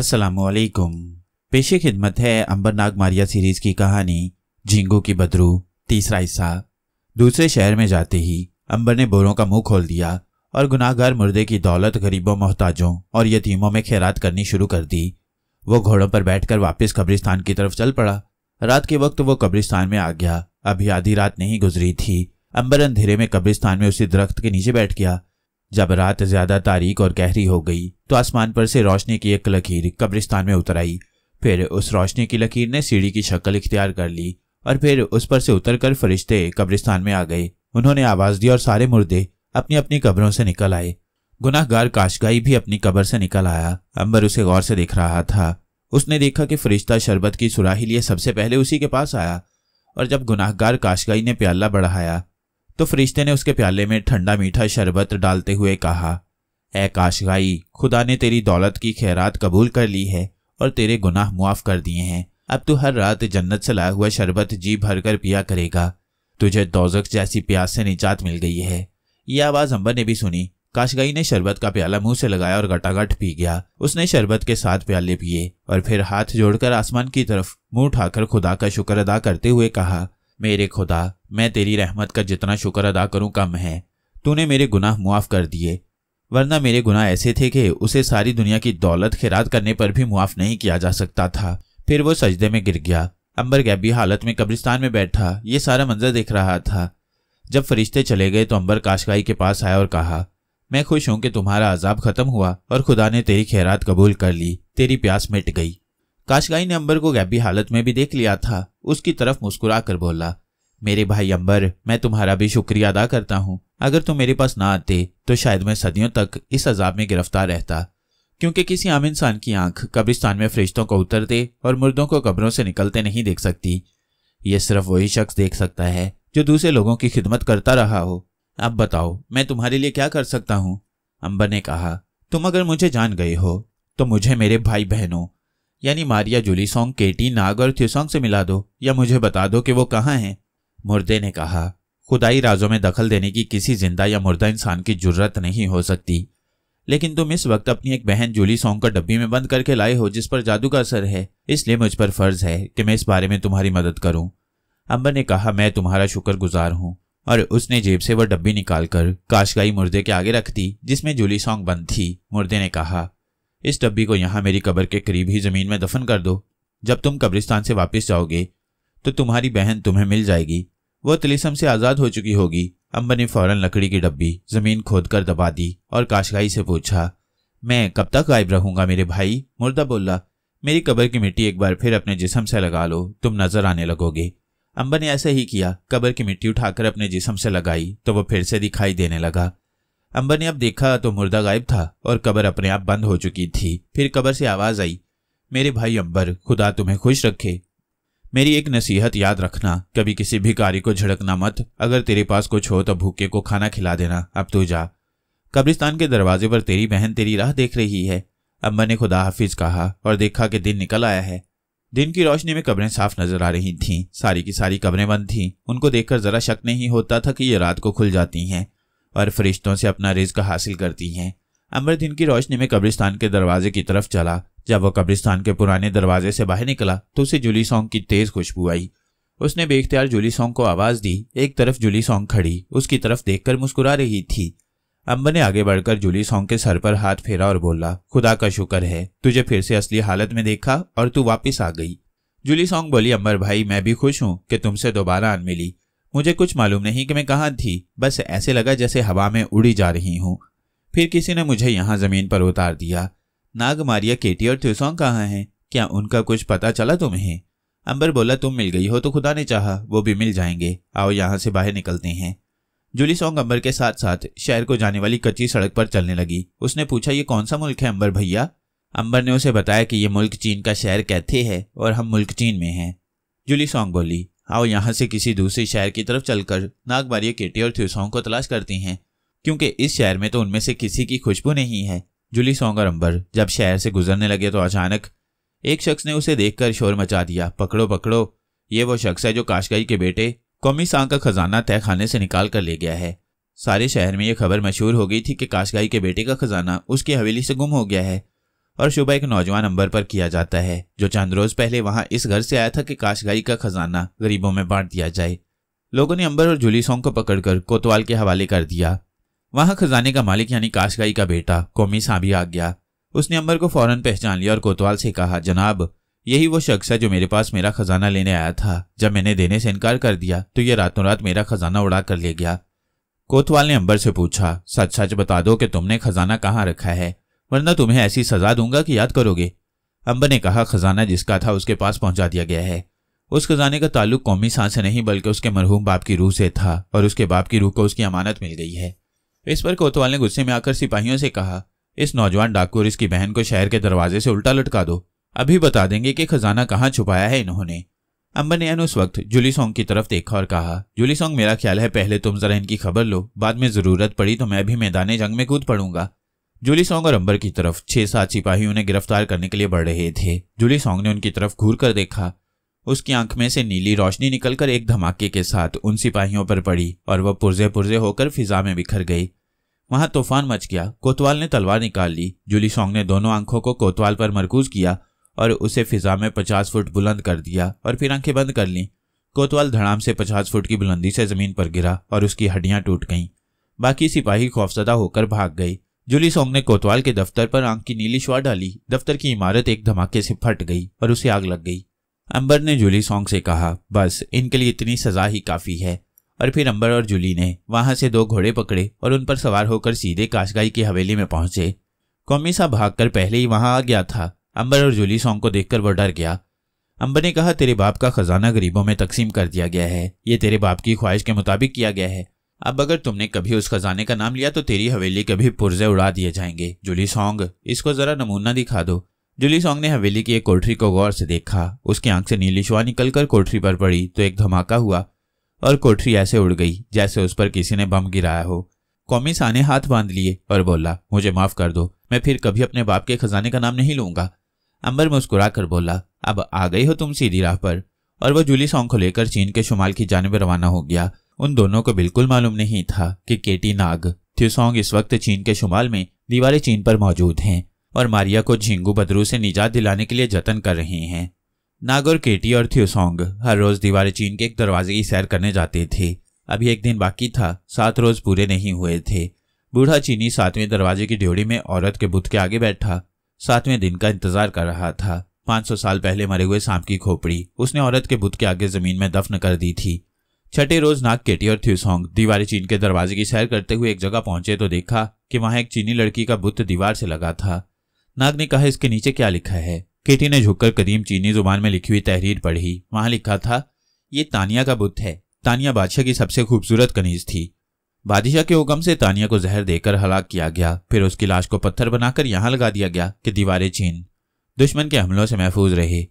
असलकुम पेशे खिदमत है अम्बरनाग मारिया सीरीज़ की कहानी झींगू की बदरू तीसरा हिस्सा दूसरे शहर में जाते ही अंबर ने बोरों का मुंह खोल दिया और गुनाहगार मुर्दे की दौलत गरीबों मोहताजों और यतीमों में खैरात करनी शुरू कर दी वो घोड़ों पर बैठकर वापस कब्रिस्तान की तरफ चल पड़ा रात के वक्त वो कब्रिस्तान में आ गया अभी आधी रात नहीं गुजरी थी अंबर अंधेरे में कब्रिस्तान में उसी दरख्त के नीचे बैठ गया जब रात ज्यादा तारीख और गहरी हो गई तो आसमान पर से रोशनी की एक लकीर कब्रिस्तान में उतर आई फिर उस रोशनी की लकीर ने सीढ़ी की शक्ल इख्तियार कर ली और फिर उस पर से उतरकर फरिश्ते कब्रिस्तान में आ गए उन्होंने आवाज दी और सारे मुर्दे अपनी अपनी कब्रों से निकल आए गुनाहगार काशगाई भी अपनी कब्र से निकल आया अंबर उसे गौर से देख रहा था उसने देखा कि फरिश्ता शरबत की सुराही लिए सबसे पहले उसी के पास आया और जब गुनाहगार काशगाई ने प्याला बढ़ाया तो फरिश्ते ने उसके प्याले में ठंडा मीठा शरबत डालते हुए कहा ए काशगाई खुदा ने तेरी दौलत की खैरात कबूल कर ली है और तेरे गुनाह मुआफ़ कर दिए हैं अब तू हर रात जन्नत से लाया हुआ शरबत जी भर कर पिया करेगा तुझे दौजक जैसी प्यास से निजात मिल गई है यह आवाज़ अंबर ने भी सुनी काशगाई ने शरबत का प्याला मुंह से लगाया और गटागट पी गया उसने शरबत के साथ प्याले पिए और फिर हाथ जोड़कर आसमान की तरफ मुंह उठाकर खुदा का शुक्र अदा करते हुए कहा मेरे खुदा मैं तेरी रहमत का जितना शुक्र अदा करूं कम है तूने मेरे गुनाह मुआफ़ कर दिए वरना मेरे गुनाह ऐसे थे कि उसे सारी दुनिया की दौलत खैरात करने पर भी मुआफ़ नहीं किया जा सकता था फिर वो सजदे में गिर गया अंबर गैबी हालत में कब्रिस्तान में बैठा ये सारा मंजर देख रहा था जब फरिश्ते चले गए तो अंबर काशकाई के पास आया और कहा मैं खुश हूं कि तुम्हारा अजाब खत्म हुआ और खुदा ने तेरी खैरात कबूल कर ली तेरी प्यास मिट गई काशगाई ने अंबर को गैबी हालत में भी देख लिया था उसकी तरफ मुस्कुरा कर बोला मेरे भाई अंबर मैं तुम्हारा भी शुक्रिया अदा करता हूँ अगर तुम मेरे पास ना आते तो शायद मैं सदियों तक इस अजाब में गिरफ्तार रहता क्योंकि किसी आम इंसान की आंख कब्रिस्तान में फरिश्तों को उतरते और मुर्दों को कब्रों से निकलते नहीं देख सकती ये सिर्फ वही शख्स देख सकता है जो दूसरे लोगों की खिदमत करता रहा हो अब बताओ मैं तुम्हारे लिए क्या कर सकता हूँ अंबर ने कहा तुम अगर मुझे जान गए हो तो मुझे मेरे भाई बहनों यानी मारिया जूली सॉन्ग केटी नाग और थ्यूसोंग से मिला दो या मुझे बता दो कि वो कहाँ हैं मुर्दे ने कहा खुदाई राजों में दखल देने की किसी जिंदा या मुर्दा इंसान की जरूरत नहीं हो सकती लेकिन तुम इस वक्त अपनी एक बहन जूली सॉन्ग का डब्बी में बंद करके लाए हो जिस पर जादू का असर है इसलिए मुझ पर फर्ज है कि मैं इस बारे में तुम्हारी मदद करूं अंबर ने कहा मैं तुम्हारा शुक्रगुजार हूं और उसने जेब से वह डब्बी निकालकर काशगाई मुर्दे के आगे रख दी जिसमें जूली सॉन्ग बंद थी मुर्दे ने कहा इस डब्बी को यहाँ मेरी कब्र के करीब ही जमीन में दफन कर दो जब तुम कब्रिस्तान से वापस जाओगे तो तुम्हारी बहन तुम्हें मिल जाएगी वह तिलिसम से आज़ाद हो चुकी होगी अम्बर ने फौरन लकड़ी की डब्बी जमीन खोद कर दबा दी और काशगाई से पूछा मैं कब तक गायब रहूंगा मेरे भाई मुर्दा बोला मेरी कब्र की मिट्टी एक बार फिर अपने जिसम से लगा लो तुम नजर आने लगोगे अम्बर ने ऐसा ही किया कब्र की मिट्टी उठाकर अपने जिसम से लगाई तो वह फिर से दिखाई देने लगा अंबर ने अब देखा तो मुर्दा गायब था और कबर अपने आप बंद हो चुकी थी फिर कबर से आवाज आई मेरे भाई अंबर खुदा तुम्हें खुश रखे मेरी एक नसीहत याद रखना कभी किसी भी कार्य को झड़कना मत अगर तेरे पास कुछ हो तो भूखे को खाना खिला देना अब तू जा कब्रिस्तान के दरवाजे पर तेरी बहन तेरी राह देख रही है अम्बर ने खुदा हाफिज कहा और देखा कि दिन निकल आया है दिन की रोशनी में कब्रें साफ नजर आ रही थीं सारी की सारी कब्रें बंद थीं उनको देखकर जरा शक नहीं होता था कि ये रात को खुल जाती हैं और फरिश्तों से अपना रिज्क हासिल करती हैं अमर दिन की रोशनी में कब्रिस्तान के दरवाजे की तरफ चला जब वह कब्रिस्तान के पुराने दरवाजे से बाहर निकला तो उसे जूली सॉन्ग की तेज खुशबू आई उसने बेख्तियार जूली सॉन्ग को आवाज दी एक तरफ जूली सॉन्ग खड़ी उसकी तरफ देखकर मुस्कुरा रही थी अम्बर ने आगे बढ़कर जूली सॉन्ग के सर पर हाथ फेरा और बोला खुदा का शुक्र है तुझे फिर से असली हालत में देखा और तू वापस आ गई जूली सॉन्ग बोली अम्बर भाई मैं भी खुश हूँ कि तुमसे दोबारा आन मिली मुझे कुछ मालूम नहीं कि मैं कहाँ थी बस ऐसे लगा जैसे हवा में उड़ी जा रही हूँ फिर किसी ने मुझे यहाँ जमीन पर उतार दिया नागमारिया केटी और त्योसोंग कहाँ हैं क्या उनका कुछ पता चला तुम्हें अंबर बोला तुम मिल गई हो तो खुदा ने चाहा वो भी मिल जाएंगे आओ यहाँ से बाहर निकलते हैं जुली सॉन्ग अंबर के साथ साथ शहर को जाने वाली कच्ची सड़क पर चलने लगी उसने पूछा ये कौन सा मुल्क है अंबर भैया अंबर ने उसे बताया कि ये मुल्क चीन का शहर कैथे है और हम मुल्क चीन में हैं जुली सॉन्ग बोली आओ यहाँ से किसी दूसरे शहर की तरफ चलकर नागबारिया केटी और थ्यूसोंग को तलाश करती हैं क्योंकि इस शहर में तो उनमें से किसी की खुशबू नहीं है जुली सोंग और अंबर जब शहर से गुजरने लगे तो अचानक एक शख्स ने उसे देखकर शोर मचा दिया पकड़ो पकड़ो ये वो शख्स है जो काशगाई के बेटे कौमी सांग का खजाना तय खाने से निकाल कर ले गया है सारे शहर में यह खबर मशहूर हो गई थी कि काशगाई के बेटे का खजाना उसकी हवेली से गुम हो गया है और शुबा एक नौजवान अंबर पर किया जाता है जो चंद रोज पहले वहां इस घर से आया था कि काशगाई का खजाना गरीबों में बांट दिया जाए लोगों ने अंबर और जुली सोंग को पकड़कर कोतवाल के हवाले कर दिया वहां खजाने का मालिक यानी काशगाई का बेटा कौमी साबी आ गया उसने अंबर को फौरन पहचान लिया और कोतवाल से कहा जनाब यही वो शख्स है जो मेरे पास मेरा खजाना लेने आया था जब मैंने देने से इनकार कर दिया तो ये रातों रात मेरा खजाना उड़ा कर ले गया कोतवाल ने अंबर से पूछा सच सच बता दो कि तुमने खजाना कहाँ रखा है वरना तुम्हें ऐसी सजा दूंगा कि याद करोगे अम्बर ने कहा खजाना जिसका था उसके पास पहुंचा दिया गया है उस खजाने का ताल्लुक कौमी सांस से नहीं बल्कि उसके मरहूम बाप की रूह से था और उसके बाप की रूह को उसकी अमानत मिल गई है इस पर कोतवाल ने गुस्से में आकर सिपाहियों से कहा इस नौजवान डाकू और इसकी बहन को शहर के दरवाजे से उल्टा लटका दो अभी बता देंगे कि खजाना कहाँ छुपाया है इन्होंने अम्बर ने उस वक्त जुली सॉन्ग की तरफ देखा और कहा जुली सॉन्ग मेरा ख्याल है पहले तुम जरा इनकी खबर लो बाद में जरूरत पड़ी तो मैं भी मैदान जंग में कूद पड़ूंगा जूली सोंग और अंबर की तरफ छह सात सिपाही उन्हें गिरफ्तार करने के लिए बढ़ रहे थे जूली सोंग ने उनकी तरफ घूर कर देखा उसकी आंख में से नीली रोशनी निकलकर एक धमाके के साथ उन सिपाहियों पर पड़ी और वह पुरजे पुरजे होकर फिजा में बिखर गई वहां तूफान मच गया कोतवाल ने तलवार निकाल ली जूली सोंग ने दोनों आंखों को कोतवाल पर मरकूज किया और उसे फिजा में पचास फुट बुलंद कर दिया और फिर आंखें बंद कर ली कोतवाल धड़ाम से पचास फुट की बुलंदी से जमीन पर गिरा और उसकी हड्डियां टूट गईं बाकी सिपाही खौफजदा होकर भाग गई जूली सोंग ने कोतवाल के दफ्तर पर आंख की नीली शुआ डाली दफ्तर की इमारत एक धमाके से फट गई और उसे आग लग गई अंबर ने जूली सॉन्ग से कहा बस इनके लिए इतनी सजा ही काफी है और फिर अंबर और जूली ने वहां से दो घोड़े पकड़े और उन पर सवार होकर सीधे काशगाई की हवेली में पहुंचे कौमी साहब भागकर पहले ही वहां आ गया था अंबर और जूली सॉन्ग को देखकर वह डर गया अंबर ने कहा तेरे बाप का खजाना गरीबों में तकसीम कर दिया गया है ये तेरे बाप की ख्वाहिश के मुताबिक किया गया है अब अगर तुमने कभी उस खजाने का नाम लिया तो तेरी हवेली कभी पुरजे उड़ा दिए जाएंगे जुली सॉन्ग इसको जरा नमूना दिखा दो जुली सॉन्ग ने हवेली की एक कोठरी को गौर से देखा उसकी आंख से नीली शुआ निकलकर कोठरी पर पड़ी तो एक धमाका हुआ और कोठरी ऐसे उड़ गई जैसे उस पर किसी ने बम गिराया हो कौमी साने हाथ बांध लिए और बोला मुझे माफ कर दो मैं फिर कभी अपने बाप के खजाने का नाम नहीं लूंगा अंबर मुस्कुरा कर बोला अब आ गई हो तुम सीधी राह पर और वह जुली सॉन्ग को लेकर चीन के शुमाल की जानब रवाना हो गया उन दोनों को बिल्कुल मालूम नहीं था कि केटी नाग थ्यूसोंग इस वक्त चीन के शुमाल में दीवार चीन पर मौजूद हैं और मारिया को झींगू बदरू से निजात दिलाने के लिए जतन कर रही हैं नाग और केटी और थ्यूसोंग हर रोज दीवार चीन के एक दरवाजे की सैर करने जाते थे अभी एक दिन बाकी था सात रोज पूरे नहीं हुए थे बूढ़ा चीनी सातवें दरवाजे की ड्योड़ी में औरत के बुत के आगे बैठा सातवें दिन का इंतजार कर रहा था 500 साल पहले मरे हुए सांप की खोपड़ी उसने औरत के बुत के आगे जमीन में दफन कर दी थी छठे रोज नाग केटी और थ्यूसोंग दीवारी चीन के दरवाजे की सैर करते हुए एक जगह पहुंचे तो देखा कि वहां एक चीनी लड़की का बुत दीवार से लगा था नाग ने कहा इसके नीचे क्या लिखा है केटी ने झुककर कदीम चीनी जुबान में लिखी हुई तहरीर पढ़ी वहां लिखा था ये तानिया का बुत है तानिया बादशाह की सबसे खूबसूरत कनीज थी बादशाह के हुक्म से तानिया को जहर देकर हलाक किया गया फिर उसकी लाश को पत्थर बनाकर यहां लगा दिया गया कि दीवारें चीन दुश्मन के हमलों से महफूज रहे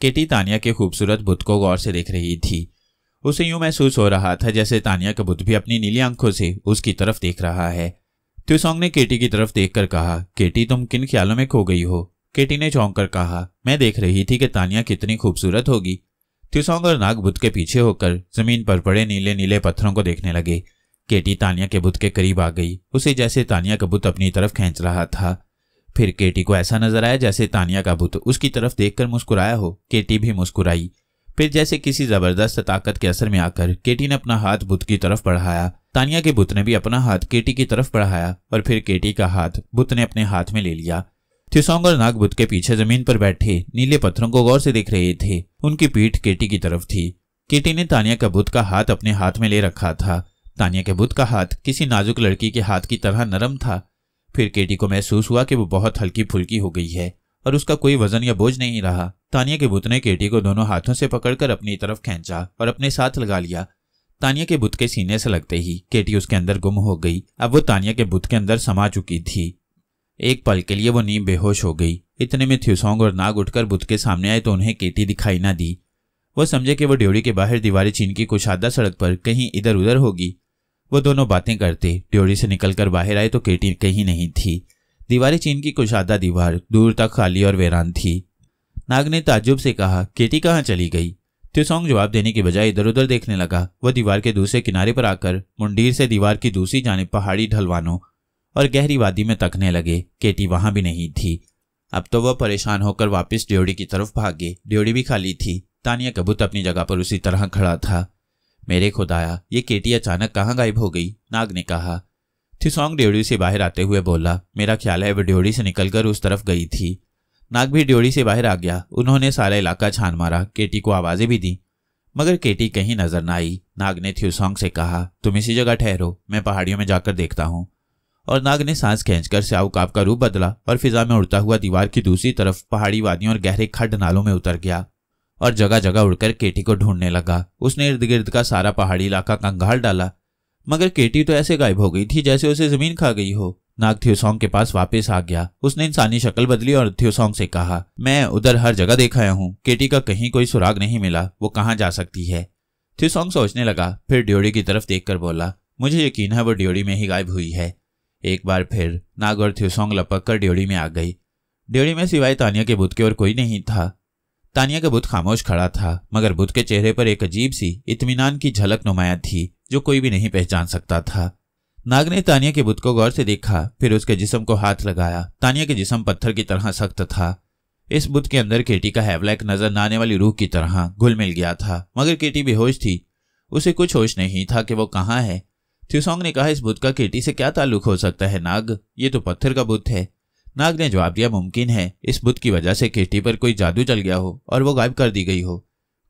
केटी तानिया के खूबसूरत बुत को गौर से देख रही थी उसे यूं महसूस हो रहा था जैसे तानिया का बुद्ध भी अपनी नीली आंखों से उसकी तरफ देख रहा है त्यूसोंग ने केटी की तरफ देखकर कहा केटी तुम किन ख्यालों में खो गई हो केटी ने चौंक कर कहा मैं देख रही थी कि तानिया कितनी खूबसूरत होगी त्यूसोंग और नाग बुद्ध के पीछे होकर जमीन पर पड़े नीले नीले पत्थरों को देखने लगे केटी तानिया के बुत के करीब आ गई उसे जैसे तानिया का बुत अपनी तरफ खींच रहा था फिर केटी को ऐसा नजर आया जैसे तानिया का बुत उसकी तरफ देखकर मुस्कुराया हो केटी भी मुस्कुराई फिर जैसे किसी जबरदस्त ताकत के असर में आकर केटी ने अपना हाथ बुद्ध की तरफ बढ़ाया तानिया के बुत ने भी अपना हाथ केटी की तरफ बढ़ाया और फिर केटी का हाथ बुत ने अपने हाथ में ले लिया थिसोंग और नाग बुत के पीछे जमीन पर बैठे नीले पत्थरों को गौर से देख रहे थे उनकी पीठ केटी की तरफ थी केटी ने तानिया का बुत का हाथ अपने हाथ में ले रखा था तानिया के बुत का हाथ किसी नाजुक लड़की के हाथ की तरह नरम था फिर केटी को महसूस हुआ कि वो बहुत हल्की फुल्की हो गई है और उसका कोई वजन या बोझ नहीं रहा तानिया के बुत ने केटी को दोनों हाथों से पकड़कर अपनी तरफ खींचा और अपने साथ लगा लिया तानिया के बुत के सीने से लगते ही केटी उसके अंदर गुम हो गई अब वो तानिया के बुत के अंदर समा चुकी थी एक पल के लिए वो नींब बेहोश हो गई इतने में थ्यूसोंग और नाग उठकर बुत के सामने आए तो उन्हें केटी दिखाई ना दी वो समझे कि वो ड्योड़ी के बाहर दीवारी चीन की कुशादा सड़क पर कहीं इधर उधर होगी वो दोनों बातें करते ड्योड़ी से निकलकर बाहर आए तो केटी कहीं नहीं थी दीवारी चीन की कुशादा दीवार दूर तक खाली और वेरान थी नाग ने ताज्जुब से कहा केटी कहाँ चली गई त्योसोंग जवाब देने के बजाय इधर उधर देखने लगा वह दीवार के दूसरे किनारे पर आकर मुंडीर से दीवार की दूसरी जाने पहाड़ी ढलवानों और गहरी वादी में तकने लगे केटी वहां भी नहीं थी अब तो वह परेशान होकर वापस ड्योड़ी की तरफ भाग गए ड्योड़ी भी खाली थी तानिया कबूत अपनी जगह पर उसी तरह खड़ा था मेरे खुदाया ये केटी अचानक कहाँ गायब हो गई नाग ने कहा थिसोंग ड्योड़ी से बाहर आते हुए बोला मेरा ख्याल है वह ड्योड़ी से निकलकर उस तरफ गई थी नाग भी ड्योड़ी से बाहर आ गया उन्होंने सारा इलाका छान मारा केटी को आवाज़ें भी दी मगर केटी कहीं नजर न आई नाग ने थ्यूसोंग से कहा तुम इसी जगह ठहरो मैं पहाड़ियों में जाकर देखता हूँ और नाग ने सांस खींचकर स्याऊ काप का रूप बदला और फिजा में उड़ता हुआ दीवार की दूसरी तरफ पहाड़ी वादियों और गहरे खड्ड नालों में उतर गया और जगह जगह उड़कर केटी को ढूंढने लगा उसने इर्द गिर्द का सारा पहाड़ी इलाका कंगाल डाला मगर केटी तो ऐसे गायब हो गई थी जैसे उसे जमीन खा गई हो नाग थियोसोंग के पास वापस आ गया उसने इंसानी शक्ल बदली और थियोसोंग से कहा मैं उधर हर जगह देख आया हूँ केटी का कहीं कोई सुराग नहीं मिला वो कहाँ जा सकती है थियोसोंग सोचने लगा फिर ड्योरी की तरफ देखकर बोला मुझे यकीन है वो ड्योरी में ही गायब हुई है एक बार फिर नाग और थियोसोंग लपक कर ड्योरी में आ गई ड्योरी में सिवाय तानिया के बुध के और कोई नहीं था तानिया का बुध खामोश खड़ा था मगर बुध के चेहरे पर एक अजीब सी इतमान की झलक नुमाया थी जो कोई भी नहीं पहचान सकता था नाग ने तानिया के बुद्ध को गौर से देखा फिर उसके जिसम को हाथ लगाया तानिया के जिसम पत्थर की तरह सख्त था इस बुद्ध के अंदर केटी का हैवलैक नजर आने वाली रूह की तरह घुल मिल गया था मगर केटी बेहोश थी उसे कुछ होश नहीं था कि वो कहाँ है थ्यूसोंग ने कहा इस बुद्ध का केटी से क्या ताल्लुक हो सकता है नाग ये तो पत्थर का बुद्ध है नाग ने जवाब दिया मुमकिन है इस बुद्ध की वजह से केटी पर कोई जादू चल गया हो और वो गायब कर दी गई हो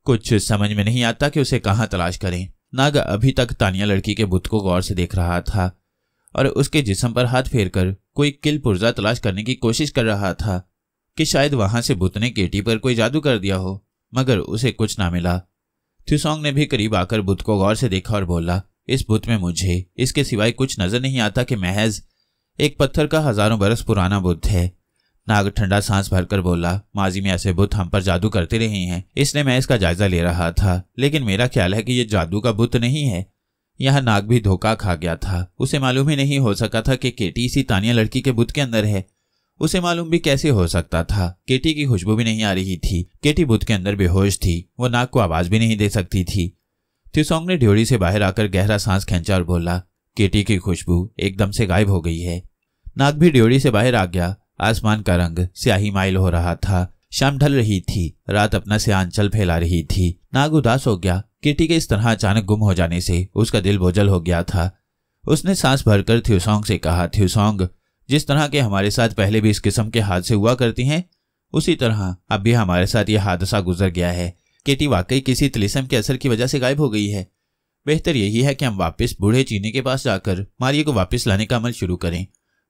कुछ समझ में नहीं आता कि उसे कहाँ तलाश करें नाग अभी तक तानिया लड़की के बुत को गौर से देख रहा था और उसके जिसम पर हाथ फेर कर कोई किल पुर्जा तलाश करने की कोशिश कर रहा था कि शायद वहां से बुत ने केटी पर कोई जादू कर दिया हो मगर उसे कुछ ना मिला थ्यूसोंग ने भी करीब आकर बुत को गौर से देखा और बोला इस बुत में मुझे इसके सिवाय कुछ नजर नहीं आता कि महज एक पत्थर का हजारों बरस पुराना बुद्ध है नाग ठंडा सांस भरकर बोला माजी में ऐसे बुत हम पर जादू करते रहे हैं इसलिए मैं इसका जायजा ले रहा था लेकिन मेरा ख्याल है कि ये जादू का बुत नहीं है यह नाग भी धोखा खा गया था उसे मालूम ही नहीं हो सका था कि केटी इसी तानिया लड़की के बुत के अंदर है उसे मालूम भी कैसे हो सकता था केटी की खुशबू भी नहीं आ रही थी केटी बुत के अंदर बेहोश थी वो नाग को आवाज भी नहीं दे सकती थी थ्यूसोंग ने ड्योड़ी से बाहर आकर गहरा सांस खींचा और बोला केटी की खुशबू एकदम से गायब हो गई है नाग भी ड्योड़ी से बाहर आ गया आसमान का रंग स्याही माइल हो रहा था शाम ढल रही थी रात अपना आंचल फैला रही थी नाग उदास हो गया किटी के इस तरह अचानक गुम हो जाने से उसका दिल बोझल हो गया था उसने सांस भरकर थ्यूसोंग से कहा थ्यूसोंग जिस तरह के हमारे साथ पहले भी इस किस्म के हादसे हुआ करती हैं उसी तरह अब भी हमारे साथ यह हादसा गुजर गया है केटी वाकई किसी तिलिसम के असर की वजह से गायब हो गई है बेहतर यही है कि हम वापस बूढ़े चीनी के पास जाकर मारिया को वापस लाने का अमल शुरू करें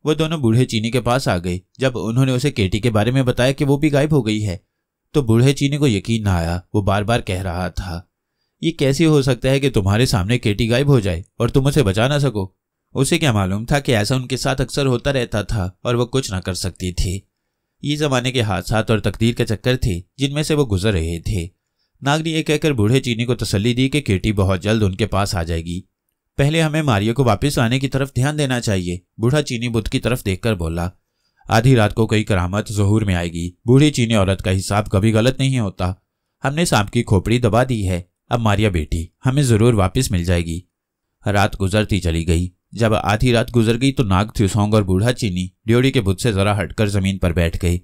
वो दोनों बूढ़े चीनी के पास आ गए जब उन्होंने उसे केटी के बारे में बताया कि वो भी गायब हो गई है तो बूढ़े चीनी को यकीन ना आया वो बार बार कह रहा था ये कैसे हो सकता है कि तुम्हारे सामने केटी गायब हो जाए और तुम उसे बचा ना सको उसे क्या मालूम था कि ऐसा उनके साथ अक्सर होता रहता था और वह कुछ ना कर सकती थी ये जमाने के हादसा और तकदीर के चक्कर थे जिनमें से वो गुजर रहे थे नाग ने यह कहकर बूढ़े चीनी को तसली दी कि केटी बहुत जल्द उनके पास आ जाएगी पहले हमें मारियो को वापस आने की तरफ ध्यान देना चाहिए बूढ़ा चीनी बुद्ध की तरफ देखकर बोला आधी रात को कई करामत जहूर में आएगी बूढ़ी चीनी औरत का हिसाब कभी गलत नहीं होता हमने सांप की खोपड़ी दबा दी है अब मारिया बेटी हमें जरूर वापस मिल जाएगी रात गुजरती चली गई जब आधी रात गुजर गई तो नाग थ्यूसोंग और बूढ़ा चीनी ड्योड़ी के बुद्ध से जरा हटकर जमीन पर बैठ गई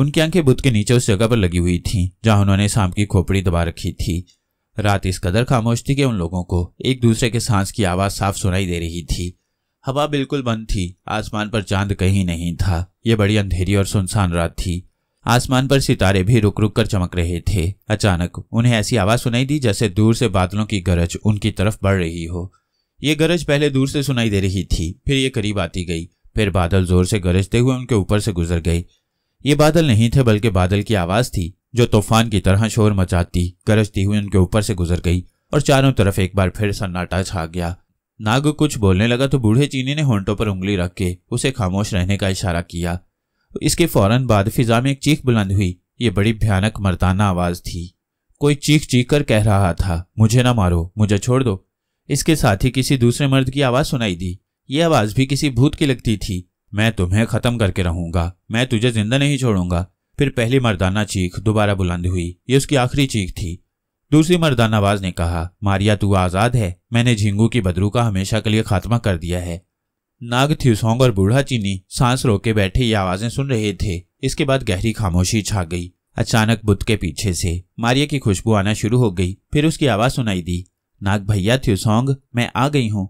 उनकी आंखें बुद्ध के नीचे उस जगह पर लगी हुई थी जहां उन्होंने सांप की खोपड़ी दबा रखी थी रात इस कदर खामोश थी कि उन लोगों को एक दूसरे के सांस की आवाज साफ सुनाई दे रही थी हवा बिल्कुल बंद थी आसमान पर चांद कहीं नहीं था यह बड़ी अंधेरी और सुनसान रात थी आसमान पर सितारे भी रुक रुक कर चमक रहे थे अचानक उन्हें ऐसी आवाज सुनाई दी जैसे दूर से बादलों की गरज उनकी तरफ बढ़ रही हो ये गरज पहले दूर से सुनाई दे रही थी फिर ये करीब आती गई फिर बादल जोर से गरजते हुए उनके ऊपर से गुजर गए ये बादल नहीं थे बल्कि बादल की आवाज थी जो तूफान की तरह शोर मचाती गरजती हुई उनके ऊपर से गुजर गई और चारों तरफ एक बार फिर सन्नाटा छा गया नाग कुछ बोलने लगा तो बूढ़े चीनी ने होंटों पर उंगली रख के उसे खामोश रहने का इशारा किया इसके फौरन बाद फिजा में एक चीख बुलंद हुई ये बड़ी भयानक मर्दाना आवाज थी कोई चीख चीख कर कह रहा था मुझे ना मारो मुझे छोड़ दो इसके साथ ही किसी दूसरे मर्द की आवाज सुनाई दी ये आवाज भी किसी भूत की लगती थी मैं तुम्हें खत्म करके रहूंगा मैं तुझे जिंदा नहीं छोड़ूंगा फिर पहली मर्दाना चीख दोबारा बुलंद हुई ये उसकी आखिरी चीख थी दूसरी मर्दाना आवाज ने कहा मारिया तू आजाद है मैंने झिंगू की बदरू का हमेशा के लिए खात्मा कर दिया है नाग थ्यूसोंग और बूढ़ा चीनी सांस रोके बैठे ये आवाजें सुन रहे थे इसके बाद गहरी खामोशी छा गई अचानक बुद्ध के पीछे से मारिया की खुशबू आना शुरू हो गई फिर उसकी आवाज सुनाई दी नाग भैया थ्यूसोंग मैं आ गई हूँ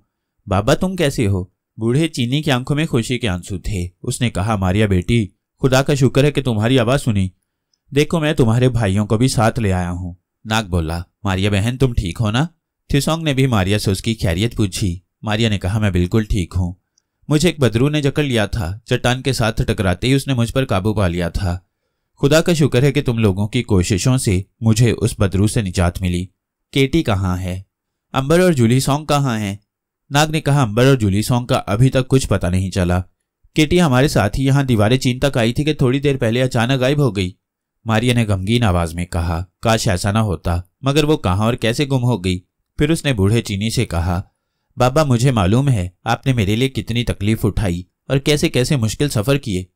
बाबा तुम कैसे हो बूढ़े चीनी की आंखों में खुशी के आंसू थे उसने कहा मारिया बेटी खुदा का शुक्र है कि तुम्हारी आवाज सुनी देखो मैं तुम्हारे भाइयों को भी साथ ले आया हूँ नाग बोला मारिया बहन तुम ठीक हो ना थिसोंग ने भी मारिया से उसकी खैरियत पूछी मारिया ने कहा मैं बिल्कुल ठीक हूँ मुझे एक बदरू ने जकड़ लिया था चट्टान के साथ टकराते ही उसने मुझ पर काबू पा लिया था खुदा का शुक्र है कि तुम लोगों की कोशिशों से मुझे उस बदरू से निजात मिली केटी कहाँ है अंबर और जूली सॉन्ग कहाँ है नाग ने कहा अंबर और जूली सॉन्ग का अभी तक कुछ पता नहीं चला केटी हमारे साथ ही यहाँ दीवारें चीन तक आई थी कि थोड़ी देर पहले अचानक गायब हो गई मारिया ने गमगीन आवाज में कहा काश ऐसा ना होता मगर वो कहाँ और कैसे गुम हो गई फिर उसने बूढ़े चीनी से कहा बाबा मुझे मालूम है आपने मेरे लिए कितनी तकलीफ उठाई और कैसे कैसे मुश्किल सफर किए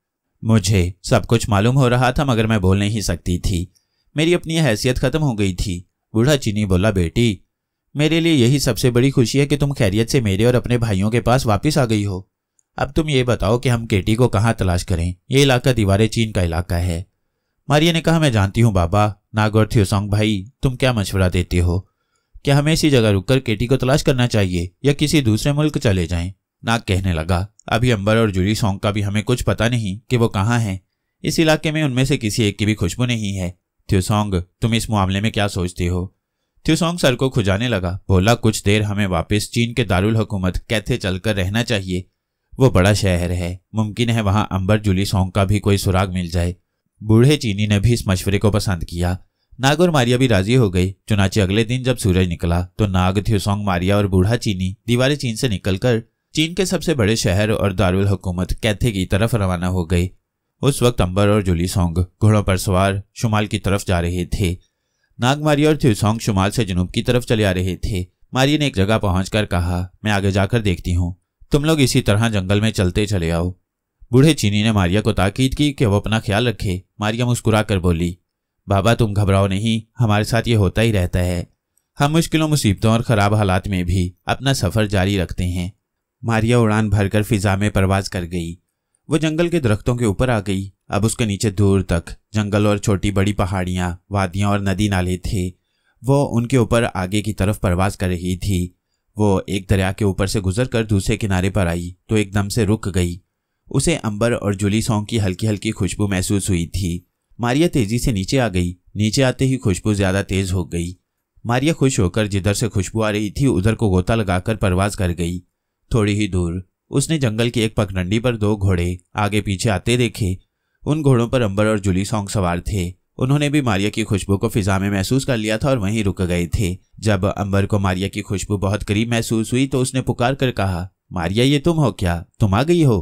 मुझे सब कुछ मालूम हो रहा था मगर मैं बोल नहीं सकती थी मेरी अपनी हैसियत खत्म हो गई थी बूढ़ा चीनी बोला बेटी मेरे लिए यही सबसे बड़ी खुशी है कि तुम खैरियत से मेरे और अपने भाइयों के पास वापस आ गई हो अब तुम ये बताओ कि हम केटी को कहाँ तलाश करें ये इलाका दीवारे चीन का इलाका है मारिया ने कहा मैं जानती हूँ बाबा नागौर थ्योसोंग भाई तुम क्या मशवरा देते हो क्या हमें इसी जगह रुककर केटी को तलाश करना चाहिए या किसी दूसरे मुल्क चले जाएं? नाग कहने लगा अभी अंबर और जूरी सॉन्ग का भी हमें कुछ पता नहीं कि वो कहाँ हैं इस इलाके में उनमें से किसी एक की भी खुशबू नहीं है थ्योसोंग तुम इस मामले में क्या सोचते हो थ्योसोंग सर को खुजाने लगा बोला कुछ देर हमें वापस चीन के दारुल हुकूमत कैथे चलकर रहना चाहिए वो बड़ा शहर है मुमकिन है वहां अंबर जुली सॉन्ग का भी कोई सुराग मिल जाए बूढ़े चीनी ने भी इस मशवरे को पसंद किया नाग और मारिया भी राजी हो गई चुनाचे अगले दिन जब सूरज निकला तो नाग थ्यूसोंग मारिया और बूढ़ा चीनी दीवारी चीन से निकलकर चीन के सबसे बड़े शहर और दारुल हुकूमत कैथे की तरफ रवाना हो गई उस वक्त अंबर और जुली सोंग घोड़ों पर सवार शुमाल की तरफ जा रहे थे नाग मारिया और थ्यूसोंग शुमाल से जुनूब की तरफ चले आ रहे थे मारिया ने एक जगह पहुंचकर कहा मैं आगे जाकर देखती हूँ तुम लोग इसी तरह जंगल में चलते चले आओ बूढ़े चीनी ने मारिया को ताकीद की कि वो अपना ख्याल रखे मारिया मुस्कुरा कर बोली बाबा तुम घबराओ नहीं हमारे साथ ये होता ही रहता है हम मुश्किलों मुसीबतों और ख़राब हालात में भी अपना सफ़र जारी रखते हैं मारिया उड़ान भरकर फिजा में परवाज कर गई वो जंगल के दरख्तों के ऊपर आ गई अब उसके नीचे दूर तक जंगल और छोटी बड़ी पहाड़ियाँ वादियाँ और नदी नाले थे वो उनके ऊपर आगे की तरफ परवाज कर रही थी वो एक दरिया के ऊपर से गुजर कर दूसरे किनारे पर आई तो एकदम से रुक गई उसे अंबर और जुली सॉन्ग की हल्की हल्की खुशबू महसूस हुई थी मारिया तेजी से नीचे आ गई नीचे आते ही खुशबू ज्यादा तेज हो गई मारिया खुश होकर जिधर से खुशबू आ रही थी उधर को गोता लगाकर परवाज कर गई थोड़ी ही दूर उसने जंगल की एक पगडंडी पर दो घोड़े आगे पीछे आते देखे उन घोड़ों पर अंबर और जुली सॉन्ग सवार थे उन्होंने भी मारिया की खुशबू को फिजा में महसूस कर लिया था और वहीं रुक गए थे जब अंबर को मारिया की खुशबू बहुत करीब महसूस हुई तो उसने पुकार कर कहा मारिया ये तुम हो क्या तुम आ गई हो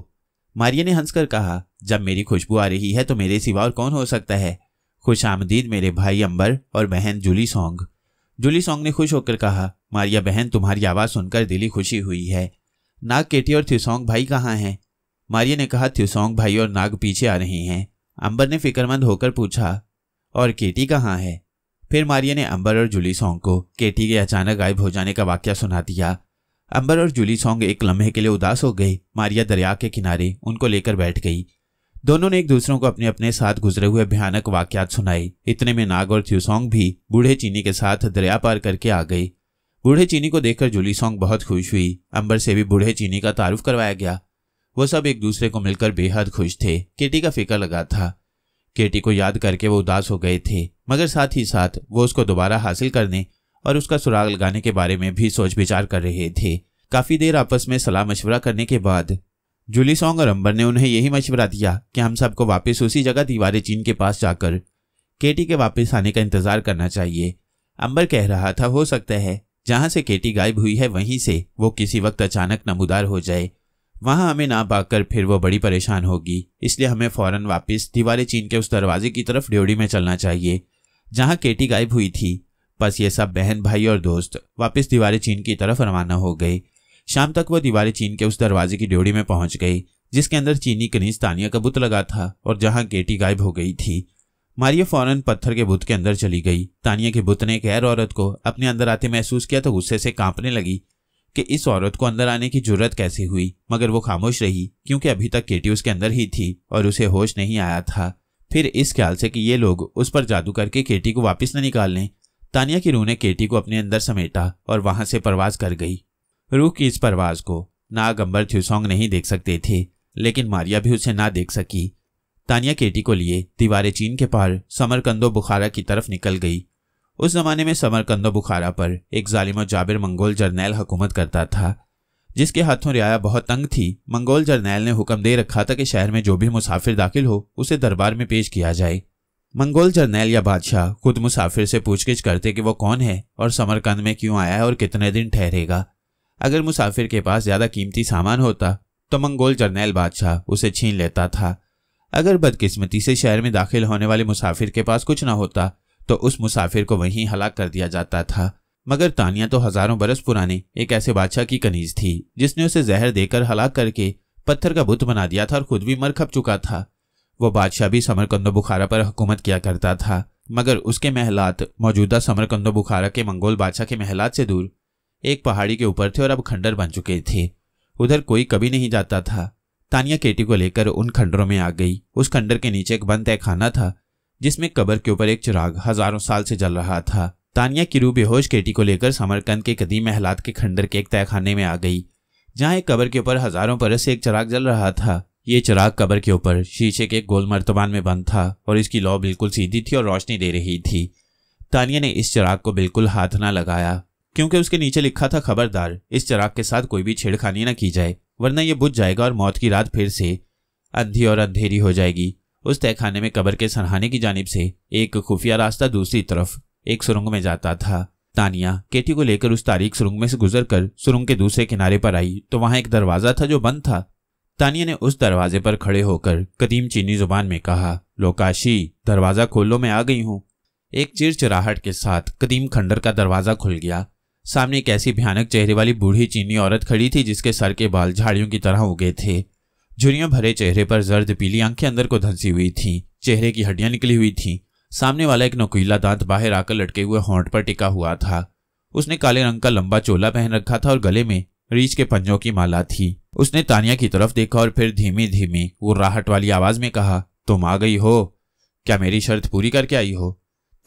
मारिया ने हंसकर कहा जब मेरी खुशबू आ रही है तो मेरे सिवा और कौन हो सकता है खुश आमदीद मेरे भाई अंबर और बहन जूली सोंग जूली सोंग ने खुश होकर कहा मारिया बहन तुम्हारी आवाज़ सुनकर दिली खुशी हुई है नाग केटी और थ्यूसोंग भाई कहाँ हैं मारिया ने कहा थ्यूसोंग भाई और नाग पीछे आ रहे हैं अंबर ने फिक्रमंद होकर पूछा और केटी कहाँ है फिर मारिया ने अंबर और जूली सॉन्ग को केटी के अचानक गायब हो जाने का वाक्य सुना दिया अंबर और जूली सॉन्ग एक लम्हे के लिए उदास हो गई मारिया दरिया के किनारे उनको लेकर बैठ गई दोनों ने एक दूसरों को अपने अपने साथ गुजरे हुए भयानक वाक्यात सुनाई इतने में नाग और थ्यूसोंग भी बूढ़े चीनी के साथ दरिया पार करके आ गई बूढ़े चीनी को देखकर जूली सॉन्ग बहुत खुश हुई अंबर से भी बूढ़े चीनी का तारुफ करवाया गया वो सब एक दूसरे को मिलकर बेहद खुश थे केटी का फिक्र लगा था केटी को याद करके वो उदास हो गए थे मगर साथ ही साथ वो उसको दोबारा हासिल करने और उसका सुराग लगाने के बारे में भी सोच विचार कर रहे थे काफी देर आपस में सलाह मशवरा करने के बाद जूली सॉन्ग और अंबर ने उन्हें यही मशवरा दिया कि हम सबको वापस उसी जगह दीवारे चीन के पास जाकर केटी के वापस आने का इंतजार करना चाहिए अंबर कह रहा था हो सकता है जहां से केटी गायब हुई है वहीं से वो किसी वक्त अचानक नमूदार हो जाए वहाँ हमें ना पाकर फिर वो बड़ी परेशान होगी इसलिए हमें फौरन वापस दीवारे चीन के उस दरवाजे की तरफ ड्योड़ी में चलना चाहिए जहाँ केटी गायब हुई थी बस ये सब बहन भाई और दोस्त वापस दीवारे चीन की तरफ रवाना हो गए शाम तक वो दीवारे चीन के उस दरवाजे की ड्योड़ी में पहुंच गई जिसके अंदर चीनी कनीज तानिया का बुत लगा था और जहाँ केटी गायब हो गई थी मारिया फौरन पत्थर के बुत के अंदर चली गई तानिया के बुत ने एक गैर औरत को अपने अंदर आते महसूस किया तो गुस्से से कांपने लगी कि इस औरत को अंदर आने की जरूरत कैसे हुई मगर वो खामोश रही क्योंकि अभी तक केटी उसके अंदर ही थी और उसे होश नहीं आया था फिर इस ख्याल से कि ये लोग उस पर जादू करके केटी को वापस न निकाल लें तानिया की रूह ने केटी को अपने अंदर समेटा और वहां से परवाज कर गई रूह की इस परवाज को नागंबर थ्यूसोंग नहीं देख सकते थे लेकिन मारिया भी उसे ना देख सकी तानिया केटी को लिए दीवारे चीन के पार समरकंदो बुखारा की तरफ निकल गई उस जमाने में समरकंदो बुखारा पर एक जालिम जाबिर मंगोल जर्नैल हुकूमत करता था जिसके हाथों रियाया बहुत तंग थी मंगोल जर्नैल ने हुक्म दे रखा था कि शहर में जो भी मुसाफिर दाखिल हो उसे दरबार में पेश किया जाए मंगोल जर्नैल या बादशाह खुद मुसाफिर से पूछगिछ करते कि वो कौन है और समरकंद में क्यों आया है और कितने दिन ठहरेगा अगर मुसाफिर के पास ज़्यादा कीमती सामान होता तो मंगोल जर्नैल बादशाह उसे छीन लेता था अगर बदकिस्मती से शहर में दाखिल होने वाले मुसाफिर के पास कुछ ना होता तो उस मुसाफिर को वहीं हलाक कर दिया जाता था मगर तानिया तो हजारों बरस पुराने एक ऐसे बादशाह की कनीज थी जिसने उसे जहर देकर हलाक करके पत्थर का बुत बना दिया था और खुद भी मर खप चुका था वो बादशाह भी समरकंदो बुखारा पर हुकूमत किया करता था मगर उसके महलात मौजूदा समरकंदो बुखारा के मंगोल बादशाह के महलात से दूर एक पहाड़ी के ऊपर थे और अब खंडर बन चुके थे उधर कोई कभी नहीं जाता था तानिया केटी को लेकर उन खंडरों में आ गई उस खंडर के नीचे एक बंद तय खाना था जिसमें कबर के ऊपर एक चिराग हजारों साल से जल रहा था तानिया की रूह बेहोश केटी को लेकर समरकंद के कदीम महलात के खंडर के एक तयखाने में आ गई जहाँ एक कबर के ऊपर हजारों बरस से एक चिराग जल रहा था ये चिराग कबर के ऊपर शीशे के गोल मर्तबान में बंद था और इसकी लौ बिल्कुल सीधी थी और रोशनी दे रही थी तानिया ने इस चिराग को बिल्कुल हाथ ना लगाया क्योंकि उसके नीचे लिखा था खबरदार इस चिराग के साथ कोई भी छेड़खानी ना की जाए वरना यह बुझ जाएगा और मौत की रात फिर से अंधी और अंधेरी हो जाएगी उस तहखाने में कबर के सरहाने की जानब से एक खुफिया रास्ता दूसरी तरफ एक सुरंग में जाता था तानिया केटी को लेकर उस तारीख सुरंग में से गुजर कर सुरंग के दूसरे किनारे पर आई तो वहां एक दरवाज़ा था जो बंद था तानिया ने उस दरवाजे पर खड़े होकर कदीम चीनी जुबान में कहा लोकाशी दरवाज़ा खोलो मैं आ गई हूँ एक चिर चिराहट के साथ कदीम खंडर का दरवाज़ा खुल गया सामने एक ऐसी भयानक चेहरे वाली बूढ़ी चीनी औरत खड़ी थी जिसके सर के बाल झाड़ियों की तरह उगे थे झुरियां भरे चेहरे पर जर्द पीली आंखें अंदर को धंसी हुई थी चेहरे की हड्डियां निकली हुई थी सामने वाला एक नकुला दांत बाहर आकर लटके हुए होंठ पर टिका हुआ था उसने काले रंग का लंबा चोला पहन रखा था और गले में रीछ के पंजों की माला थी उसने तानिया की तरफ देखा और फिर धीमी धीमी वो राहट वाली आवाज में कहा तुम आ गई हो क्या मेरी शर्त पूरी करके आई हो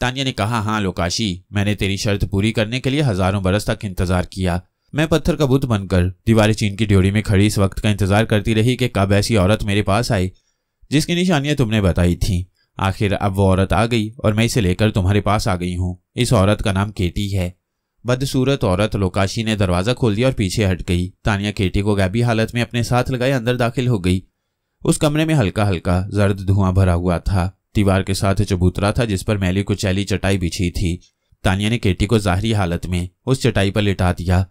तानिया ने कहा हाँ लोकाशी मैंने तेरी शर्त पूरी करने के लिए हजारों बरस तक इंतजार किया मैं पत्थर का बुत बनकर दीवारी चीन की ड्योरी में खड़ी इस वक्त का इंतजार करती रही कि कब ऐसी औरत मेरे पास आई जिसकी निशानियां तुमने बताई थी आखिर अब वो औरत आ गई और मैं इसे लेकर तुम्हारे पास आ गई हूँ इस औरत का नाम केटी है बदसूरत औरत लोकाशी ने दरवाज़ा खोल दिया और पीछे हट गई तानिया केटी को गैबी हालत में अपने साथ लगाए अंदर दाखिल हो गई उस कमरे में हल्का हल्का जर्द धुआं भरा हुआ था दीवार के साथ चबूतरा था जिस पर मैली कुचैली चटाई बिछी थी तानिया ने केटी को जाहरी हालत में उस चटाई पर लिटा दिया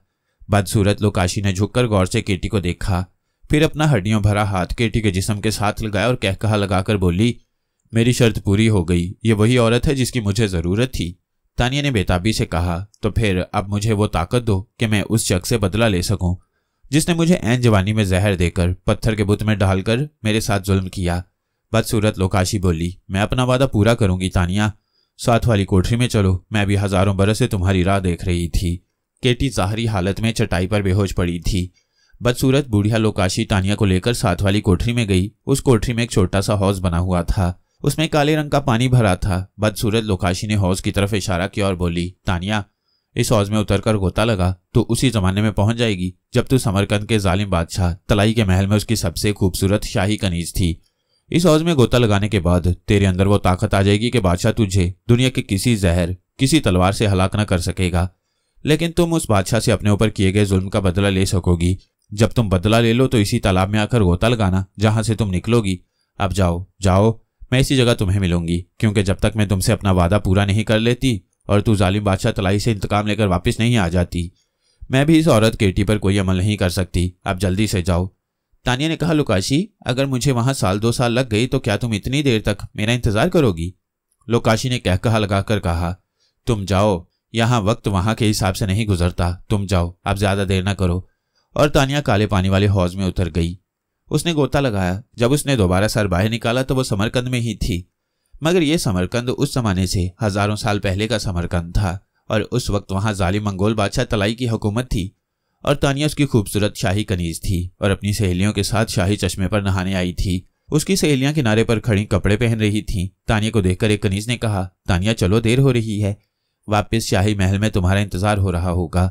बदसूरत लोकाशी ने झुककर गौर से केटी को देखा फिर अपना हड्डियों भरा हाथ केटी के जिसम के साथ लगाया और कह कहा लगाकर बोली मेरी शर्त पूरी हो गई ये वही औरत है जिसकी मुझे ज़रूरत थी तानिया ने बेताबी से कहा तो फिर अब मुझे वो ताकत दो कि मैं उस शख्स से बदला ले सकूं जिसने मुझे ऐन जवानी में जहर देकर पत्थर के बुत में डालकर मेरे साथ जुल्म किया बदसूरत लोकाशी बोली मैं अपना वादा पूरा करूंगी तानिया साथ वाली कोठरी में चलो मैं भी हजारों बरस से तुम्हारी राह देख रही थी केटी जहरी हालत में चटाई पर बेहोश पड़ी थी बदसूरत बूढ़िया लोकाशी तानिया को लेकर साथ वाली कोठरी में गई उस कोठरी में एक छोटा सा हौज बना हुआ था उसमें काले रंग का पानी भरा था बदसूरत लोकाशी ने हौज की तरफ इशारा किया और बोली तानिया इस हौज में उतरकर गोता लगा तो उसी जमाने में पहुंच जाएगी जब तू समरकंद के जालिम बादशाह तलाई के महल में उसकी सबसे खूबसूरत शाही कनीज थी इस हौज में गोता लगाने के बाद तेरे अंदर वो ताकत आ जाएगी कि बादशाह तुझे दुनिया के किसी जहर किसी तलवार से हलाक न कर सकेगा लेकिन तुम उस बादशाह से अपने ऊपर किए गए जुल्म का बदला ले सकोगी जब तुम बदला ले लो तो इसी तालाब में आकर गोता लगाना जहां से तुम निकलोगी अब जाओ जाओ मैं इसी जगह तुम्हें मिलूंगी क्योंकि जब तक मैं तुमसे अपना वादा पूरा नहीं कर लेती और तू जालिम बादशाह तलाई से इंतकाम लेकर वापस नहीं आ जाती मैं भी इस औरत केटी पर कोई अमल नहीं कर सकती अब जल्दी से जाओ तानिया ने कहा लुकाशी अगर मुझे वहां साल दो साल लग गई तो क्या तुम इतनी देर तक मेरा इंतजार करोगी लुकाशी ने कह कहा लगाकर कहा तुम जाओ यहाँ वक्त वहां के हिसाब से नहीं गुजरता तुम जाओ आप ज़्यादा देर ना करो और तानिया काले पानी वाले हौज में उतर गई उसने गोता लगाया जब उसने दोबारा सर बाहर निकाला तो वो समरकंद में ही थी मगर ये समरकंद उस जमाने से हज़ारों साल पहले का समरकंद था और उस वक्त वहाँ जाली मंगोल बादशाह तलाई की हुकूमत थी और तानिया उसकी खूबसूरत शाही कनीज थी और अपनी सहेलियों के साथ शाही चश्मे पर नहाने आई थी उसकी सहेलियां किनारे पर खड़ी कपड़े पहन रही थीं तानिया को देखकर एक कनीज ने कहा तानिया चलो देर हो रही है वापस शाही महल में तुम्हारा इंतजार हो रहा होगा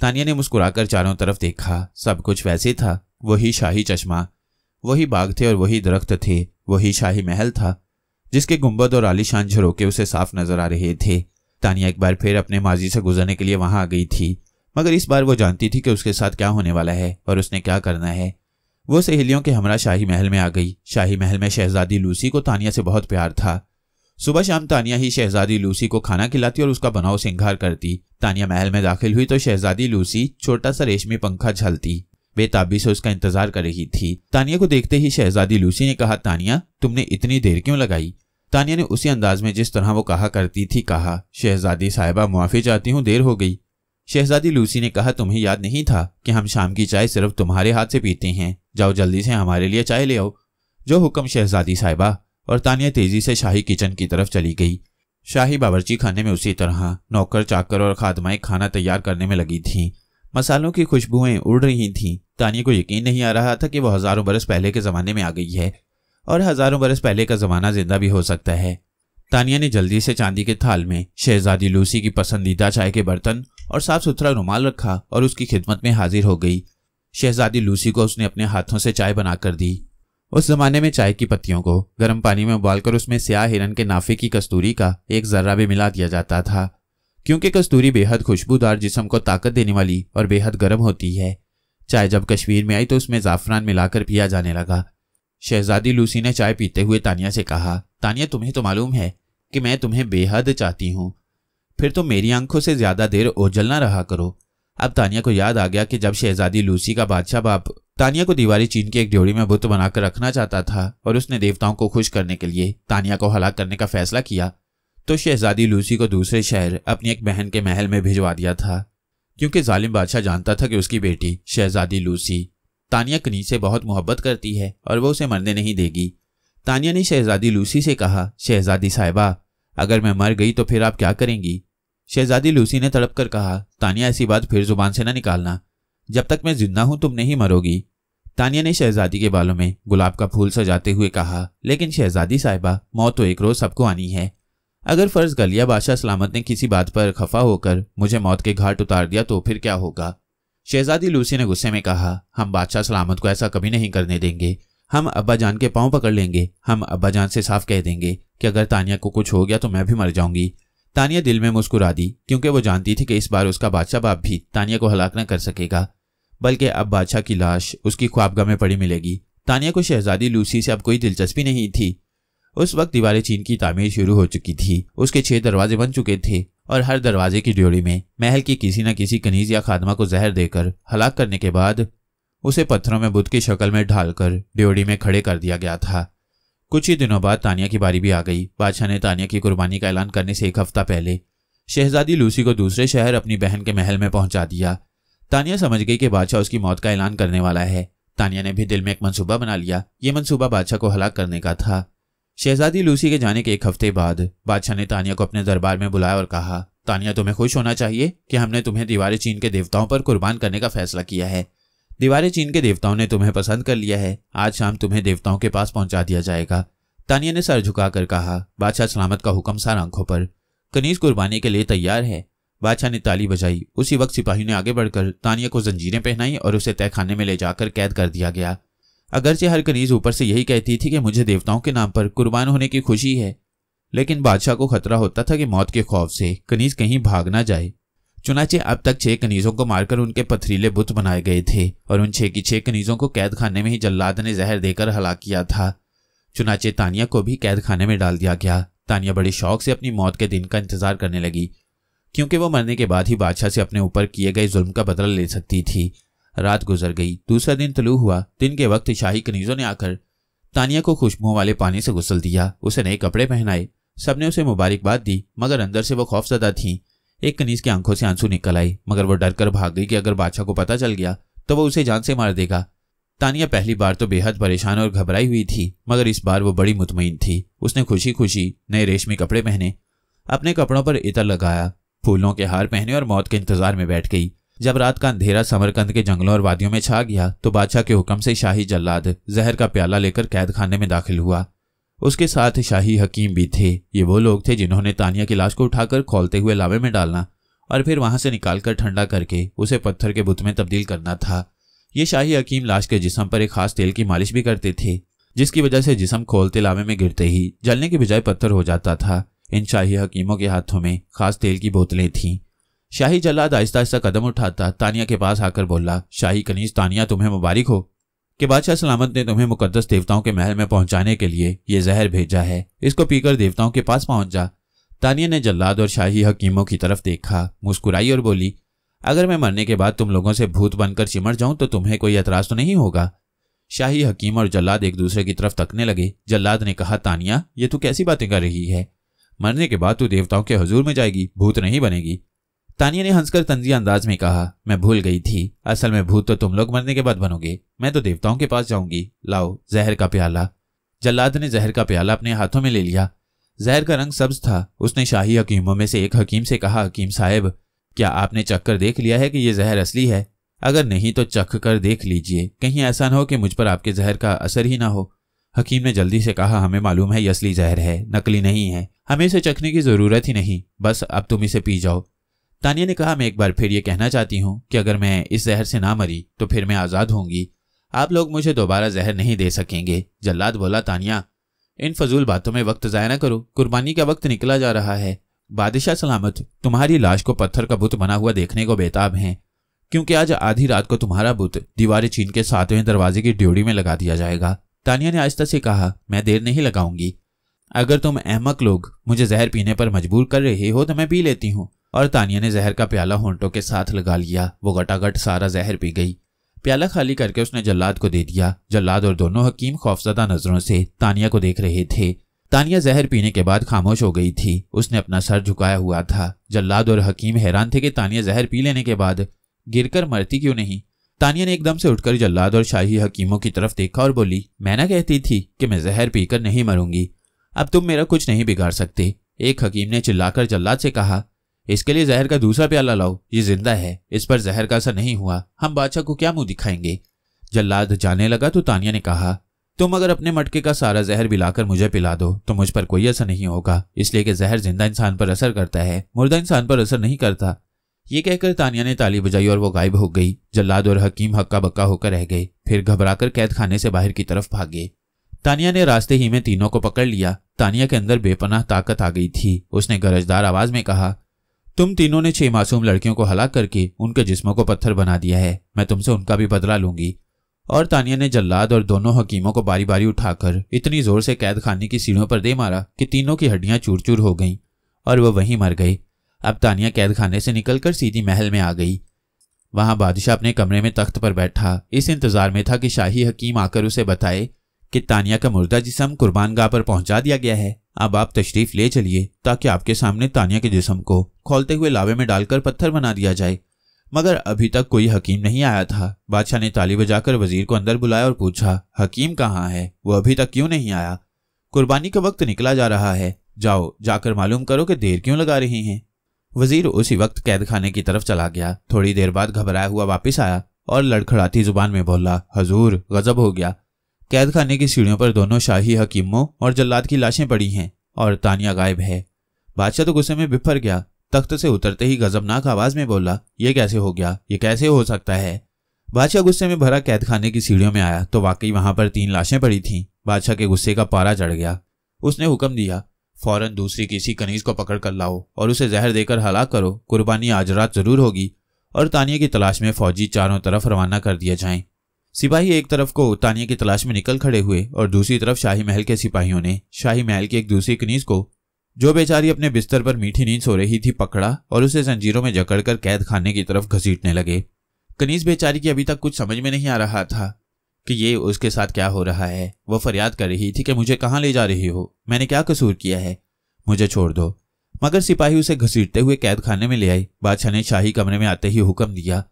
तानिया ने मुस्कुराकर चारों तरफ देखा सब कुछ वैसे था वही शाही चश्मा वही बाग थे और वही दरख्त थे वही शाही महल था जिसके गुंबद और आलिशान झरोके उसे साफ नजर आ रहे थे तानिया एक बार फिर अपने माजी से गुजरने के लिए वहां आ गई थी मगर इस बार वो जानती थी कि उसके साथ क्या होने वाला है और उसने क्या करना है वो सहेलियों के हमरा शाही महल में आ गई शाही महल में शहजादी लूसी को तानिया से बहुत प्यार था सुबह शाम तानिया ही शहजादी लूसी को खाना खिलाती और उसका बनाव सिंगार करती तानिया महल में दाखिल हुई तो शहजादी लूसी छोटा सा रेशमी पंखा झलती बेताबी से उसका इंतजार कर रही थी तानिया को देखते ही शहजादी लूसी ने कहा तानिया तुमने इतनी देर क्यों लगाई तानिया ने उसी अंदाज में जिस तरह वो कहा करती थी कहा शहजादी साहिबा मुआफ़ी चाहती हूँ देर हो गई शहजादी लूसी ने कहा तुम्हें याद नहीं था कि हम शाम की चाय सिर्फ तुम्हारे हाथ से पीते हैं जाओ जल्दी से हमारे लिए चाय ले आओ जो हुक्म शहजादी साहिबा और तानिया तेजी से शाही किचन की तरफ चली गई शाही बावरची खाने में उसी तरह नौकर चाकर और खादमाएं खाना तैयार करने में लगी थीं मसालों की खुशबुएं उड़ रही थीं तानिया को यकीन नहीं आ रहा था कि वह हज़ारों बरस पहले के ज़माने में आ गई है और हज़ारों बरस पहले का ज़माना जिंदा भी हो सकता है तानिया ने जल्दी से चांदी के थाल में शहजादी लूसी की पसंदीदा चाय के बर्तन और साफ सुथरा रुमाल रखा और उसकी खिदमत में हाजिर हो गई शहजादी लूसी को उसने अपने हाथों से चाय बनाकर दी उस जमाने में चाय की पत्तियों को गर्म पानी में उबालकर उसमें स्याह हिरन के नाफे की कस्तूरी का एक जर्रा भी मिला दिया जाता था क्योंकि कस्तूरी बेहद खुशबूदार जिसम को ताकत देने वाली और बेहद गर्म होती है चाय जब कश्मीर में आई तो उसमें ज़ाफ़रान मिलाकर पिया जाने लगा शहजादी लूसी ने चाय पीते हुए तानिया से कहा तानिया तुम्हें तो मालूम है कि मैं तुम्हें बेहद चाहती हूँ फिर तो मेरी आंखों से ज़्यादा देर ओझल ना रहा करो अब तानिया को याद आ गया कि जब शहजादी लूसी का बादशाह बाप तानिया को दीवारी चीन की एक ड्योरी में बुत बनाकर रखना चाहता था और उसने देवताओं को खुश करने के लिए तानिया को हलाक करने का फैसला किया तो शहजादी लूसी को दूसरे शहर अपनी एक बहन के महल में भिजवा दिया था क्योंकि जालिम बादशाह जानता था कि उसकी बेटी शहजादी लूसी तानिया कनी से बहुत मोहब्बत करती है और वह उसे मरने नहीं देगी तानिया ने शहजादी लूसी से कहा शहजादी साहिबा अगर मैं मर गई तो फिर आप क्या करेंगी शहजादी लूसी ने तड़प कर कहा तानिया ऐसी बात फिर जुबान से ना निकालना जब तक मैं जिंदा हूं तुम नहीं मरोगी तानिया ने शहजादी के बालों में गुलाब का फूल सजाते हुए कहा लेकिन शहजादी साहिबा मौत तो एक रोज सबको आनी है अगर फर्ज गलिया बादशाह सलामत ने किसी बात पर खफा होकर मुझे मौत के घाट उतार दिया तो फिर क्या होगा शहजादी लूसी ने गुस्से में कहा हम बादशाह सलामत को ऐसा कभी नहीं करने देंगे हम अब्बा जान के पाँव पकड़ लेंगे हम अब्बा जान से साफ कह देंगे कि अगर तानिया को कुछ हो गया तो मैं भी मर जाऊंगी तानिया दिल में मुस्कुरा दी क्योंकि वो जानती थी कि इस बार उसका बादशाह बाप भी तानिया को हलाक न कर सकेगा बल्कि अब बादशाह की लाश उसकी ख्वाबगाह में पड़ी मिलेगी तानिया को शहजादी लूसी से अब कोई दिलचस्पी नहीं थी उस वक्त दीवारें चीन की तामीर शुरू हो चुकी थी उसके छह दरवाजे बन चुके थे और हर दरवाजे की ड्योरी में महल की किसी न किसी कनीज या खादमा को जहर देकर हलाक करने के बाद उसे पत्थरों में बुद्ध की शक्ल में ढालकर ड्योरी में खड़े कर दिया गया था कुछ ही दिनों बाद तानिया की बारी भी आ गई बादशाह ने तानिया की कुर्बानी का ऐलान करने से एक हफ्ता पहले शहजादी लूसी को दूसरे शहर अपनी बहन के महल में पहुंचा दिया तानिया समझ गई कि बादशाह उसकी मौत का ऐलान करने वाला है तानिया ने भी दिल में एक मंसूबा बना लिया ये मंसूबा बादशाह को हलाक करने का था शहजादी लूसी के जाने के एक हफ्ते बाद बादशाह ने तानिया को अपने दरबार में बुलाया और कहा तानिया तुम्हें खुश होना चाहिए कि हमने तुम्हें दीवार चीन के देवताओं पर कुर्बान करने का फैसला किया है दीवारे चीन के देवताओं ने तुम्हें पसंद कर लिया है आज शाम तुम्हें देवताओं के पास पहुंचा दिया जाएगा तानिया ने सर झुकाकर कहा बादशाह सलामत का हुक्म सार आंखों पर कनीज कुर्बानी के लिए तैयार है बादशाह ने ताली बजाई उसी वक्त सिपाही ने आगे बढ़कर तानिया को जंजीरें पहनाई और उसे तहखाने में ले जाकर कैद कर दिया गया अगरचे हर कनीज ऊपर से यही कहती थी कि मुझे देवताओं के नाम पर कुर्बान होने की खुशी है लेकिन बादशाह को खतरा होता था कि मौत के खौफ से कनीज कहीं भाग ना जाए चुनाचे अब तक छह कनीजों को मारकर उनके पथरीले बुत बनाए गए थे और उन छह की छह कनीजों को कैद खाने में ही जल्लाद ने जहर देकर हला किया था चुनाचे तानिया को भी कैद खाने में डाल दिया गया तानिया बड़े शौक से अपनी मौत के दिन का इंतजार करने लगी क्योंकि वो मरने के बाद ही बादशाह से अपने ऊपर किए गए जुल्म का बदला ले सकती थी रात गुजर गई दूसरा दिन तलू हुआ दिन के वक्त शाही कनीजों ने आकर तानिया को खुशबुओं वाले पानी से गुसल दिया उसे नए कपड़े पहनाए सबने उसे मुबारकबाद दी मगर अंदर से वो खौफजदा थी एक कनीज की आंखों से आंसू निकल आई मगर वह डर कर भाग गई कि अगर बादशाह को पता चल गया तो वह उसे जान से मार देगा तानिया पहली बार तो बेहद परेशान और घबराई हुई थी मगर इस बार वो बड़ी मुतमिन थी उसने खुशी खुशी नए रेशमी कपड़े पहने अपने कपड़ों पर इतर लगाया फूलों के हार पहने और मौत के इंतजार में बैठ गई जब रात का अंधेरा समरकंद के जंगलों और वादियों में छा गया तो बादशाह के हुक्म से शाही जल्लाद जहर का प्याला लेकर कैद खाने में दाखिल हुआ उसके साथ शाही हकीम भी थे ये वो लोग थे जिन्होंने तानिया की लाश को उठाकर खोलते हुए लावे में डालना और फिर वहां से निकालकर ठंडा करके उसे पत्थर के बुत में तब्दील करना था ये शाही हकीम लाश के जिसम पर एक खास तेल की मालिश भी करते थे जिसकी वजह से जिसम खोलते लावे में गिरते ही जलने के बजाय पत्थर हो जाता था इन शाही हकीमों के हाथों में खास तेल की बोतलें थीं शाही जल्लाद आहिस्ता आहिस्ता कदम उठाता तानिया के पास आकर बोला शाही कनीज तानिया तुम्हें मुबारक हो कि बादशाह सलामत ने तुम्हें मुकदस देवताओं के महल में पहुंचाने के लिए ये जहर भेजा है इसको पीकर देवताओं के पास पहुंच जा तानिया ने जल्लाद और शाही हकीमों की तरफ देखा मुस्कुराई और बोली अगर मैं मरने के बाद तुम लोगों से भूत बनकर चिमट जाऊं तो तुम्हें कोई एतराज तो नहीं होगा शाही हकीम और जल्लाद एक दूसरे की तरफ तकने लगे जल्लाद ने कहा तानिया ये तू कैसी बातें कर रही है मरने के बाद तू देवताओं के हजूर में जाएगी भूत नहीं बनेगी तानिया ने हंसकर तंजी अंदाज में कहा मैं भूल गई थी असल में भूत तो तुम लोग मरने के बाद बनोगे मैं तो देवताओं के पास जाऊंगी लाओ जहर का प्याला जल्लाद ने जहर का प्याला अपने हाथों में ले लिया जहर का रंग सब्ज था उसने शाही हकीमों में से एक हकीम से कहा हकीम साहब क्या आपने चख कर देख लिया है कि यह जहर असली है अगर नहीं तो चख कर देख लीजिए कहीं ऐसा ना हो कि मुझ पर आपके जहर का असर ही ना हो हकीम ने जल्दी से कहा हमें मालूम है ये असली जहर है नकली नहीं है हमें इसे चखने की ज़रूरत ही नहीं बस अब तुम इसे पी जाओ तानिया ने कहा मैं एक बार फिर ये कहना चाहती हूँ कि अगर मैं इस जहर से ना मरी तो फिर मैं आज़ाद होंगी आप लोग मुझे दोबारा जहर नहीं दे सकेंगे जल्लाद बोला तानिया इन फजूल बातों में वक्त ज़ाय ना करो कुर्बानी का वक्त निकला जा रहा है बादशाह सलामत तुम्हारी लाश को पत्थर का बुत बना हुआ देखने को बेताब हैं क्योंकि आज आधी रात को तुम्हारा बुत दीवार चीन के सातवें दरवाजे की ड्योड़ी में लगा दिया जाएगा तानिया ने आहिस्ता से कहा मैं देर नहीं लगाऊंगी अगर तुम अहमक लोग मुझे जहर पीने पर मजबूर कर रहे हो तो मैं पी लेती हूँ और तानिया ने जहर का प्याला होंटों के साथ लगा लिया वो गटागट सारा जहर पी गई प्याला खाली करके उसने जल्लाद को दे दिया जल्लाद और दोनों हकीम खौफजदा नजरों से तानिया को देख रहे थे तानिया जहर पीने के बाद खामोश हो गई थी उसने अपना सर झुकाया हुआ था जल्लाद और हकीम हैरान थे कि तानिया जहर पी लेने के बाद गिरकर मरती क्यों नहीं तानिया ने एकदम से उठकर जल्लाद और शाही हकीमों की तरफ देखा और बोली मैं ना कहती थी कि मैं जहर पीकर नहीं मरूंगी अब तुम मेरा कुछ नहीं बिगाड़ सकते एक हकीम ने चिल्लाकर जल्लाद से कहा इसके लिए जहर का दूसरा प्याला लाओ ये जिंदा है इस पर जहर का असर नहीं हुआ हम बादशाह को क्या मुंह दिखाएंगे जल्लाद जाने लगा तो तानिया ने कहा तुम अगर अपने मटके का सारा जहर मिलाकर मुझे पिला दो तो मुझ पर कोई असर नहीं होगा इसलिए कि जहर जिंदा इंसान पर असर करता है मुर्दा इंसान पर असर नहीं करता ये कहकर तानिया ने ताली बजाई और वो गायब हो गई जल्लाद और हकीम हक्का बक्का होकर रह गए फिर घबराकर कैद खाने से बाहर की तरफ भागे तानिया ने रास्ते ही में तीनों को पकड़ लिया तानिया के अंदर बेपनाह ताकत आ गई थी उसने गरजदार आवाज में कहा तुम तीनों ने छह मासूम लड़कियों को हलाक करके उनके जिस्मों को पत्थर बना दिया है मैं तुमसे उनका भी बदला लूंगी और तानिया ने जल्लाद और दोनों हकीमों को बारी बारी उठाकर इतनी जोर से कैद खाने की सीढ़ियों पर दे मारा कि तीनों की हड्डियां चूर चूर हो गईं और वह वहीं मर गई अब तानिया कैद खाने से निकलकर सीधी महल में आ गई वहां बादशाह अपने कमरे में तख्त पर बैठा इस इंतजार में था कि शाही हकीम आकर उसे बताए कि तानिया का मुर्दा जिसम कुर्बानगाह पर पहुंचा दिया गया है अब आप तशरीफ ले चलिए ताकि आपके सामने तानिया के जिसम को खोलते हुए लावे में डालकर पत्थर बना दिया जाए मगर अभी तक कोई हकीम नहीं आया था बादशाह ने ताली बजाकर वजीर को अंदर बुलाया और पूछा हकीम कहाँ है वो अभी तक क्यों नहीं आया कुर्बानी का वक्त निकला जा रहा है जाओ जाकर मालूम करो कि देर क्यों लगा रही हैं वजीर उसी वक्त कैद खाने की तरफ चला गया थोड़ी देर बाद घबराया हुआ वापस आया और लड़खड़ाती जुबान में बोला हजूर गजब हो गया कैद खाने की सीढ़ियों पर दोनों शाही हकीमों और जल्लाद की लाशें पड़ी हैं और तानिया गायब है बादशाह तो गुस्से में बिफर गया तख्त से उतरते ही गजबनाक आवाज में बोला ये कैसे हो गया ये कैसे हो सकता है बादशाह गुस्से में भरा कैद खाने की सीढ़ियों में आया तो वाकई वहां पर तीन लाशें पड़ी थीं बादशाह के गुस्से का पारा चढ़ गया उसने हुक्म दिया फौरन दूसरी किसी कनीज को पकड़ कर लाओ और उसे जहर देकर हलाक करो कुर्बानी आज रात जरूर होगी और तानिया की तलाश में फौजी चारों तरफ रवाना कर दिए जाएं सिपाही एक तरफ को तानिया की तलाश में निकल खड़े हुए और दूसरी तरफ शाही महल के सिपाहियों ने शाही महल की एक दूसरी कनीज को जो बेचारी अपने बिस्तर पर मीठी नींद सो रही थी पकड़ा और उसे जंजीरों में जकड़कर कैद खाने की तरफ घसीटने लगे कनीज बेचारी की अभी तक कुछ समझ में नहीं आ रहा था कि ये उसके साथ क्या हो रहा है वह फरियाद कर रही थी कि मुझे कहाँ ले जा रही हो मैंने क्या कसूर किया है मुझे छोड़ दो मगर सिपाही उसे घसीटते हुए कैद खाने में ले आई बादशाह ने शाही कमरे में आते ही हुक्म दिया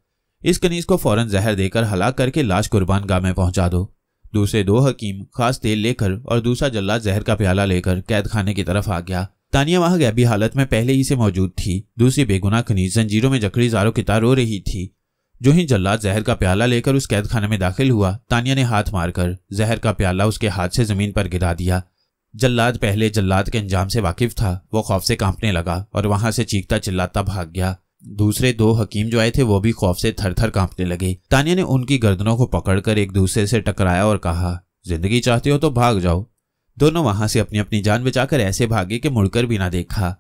इस कनीज को फौरन जहर देकर हलाक करके लाश कुर्बान गाह में पहुंचा दो दूसरे दो हकीम खास तेल लेकर और दूसरा जल्लाद जहर का प्याला लेकर कैद खाने की तरफ आ गया तानिया वहां गैबी हालत में पहले ही से मौजूद थी दूसरी बेगुनाह खनीज जंजीरों में जकड़ी जारो किता रो रही थी जो ही जल्लाद जहर का प्याला लेकर उस कैद खाने में दाखिल हुआ तानिया ने हाथ मारकर जहर का प्याला उसके हाथ से जमीन पर गिरा दिया जल्लाद पहले जल्लाद के अंजाम से वाकिफ था वो खौफ से कांपने लगा और वहां से चीखता चिल्लाता भाग गया दूसरे दो हकीम जो आए थे वो भी खौफ से थर थर कांपने लगे तानिया ने उनकी गर्दनों को पकड़कर एक दूसरे से टकराया और कहा जिंदगी चाहते हो तो भाग जाओ दोनों वहां से अपनी अपनी जान बचाकर ऐसे भागे कि मुड़कर भी ना देखा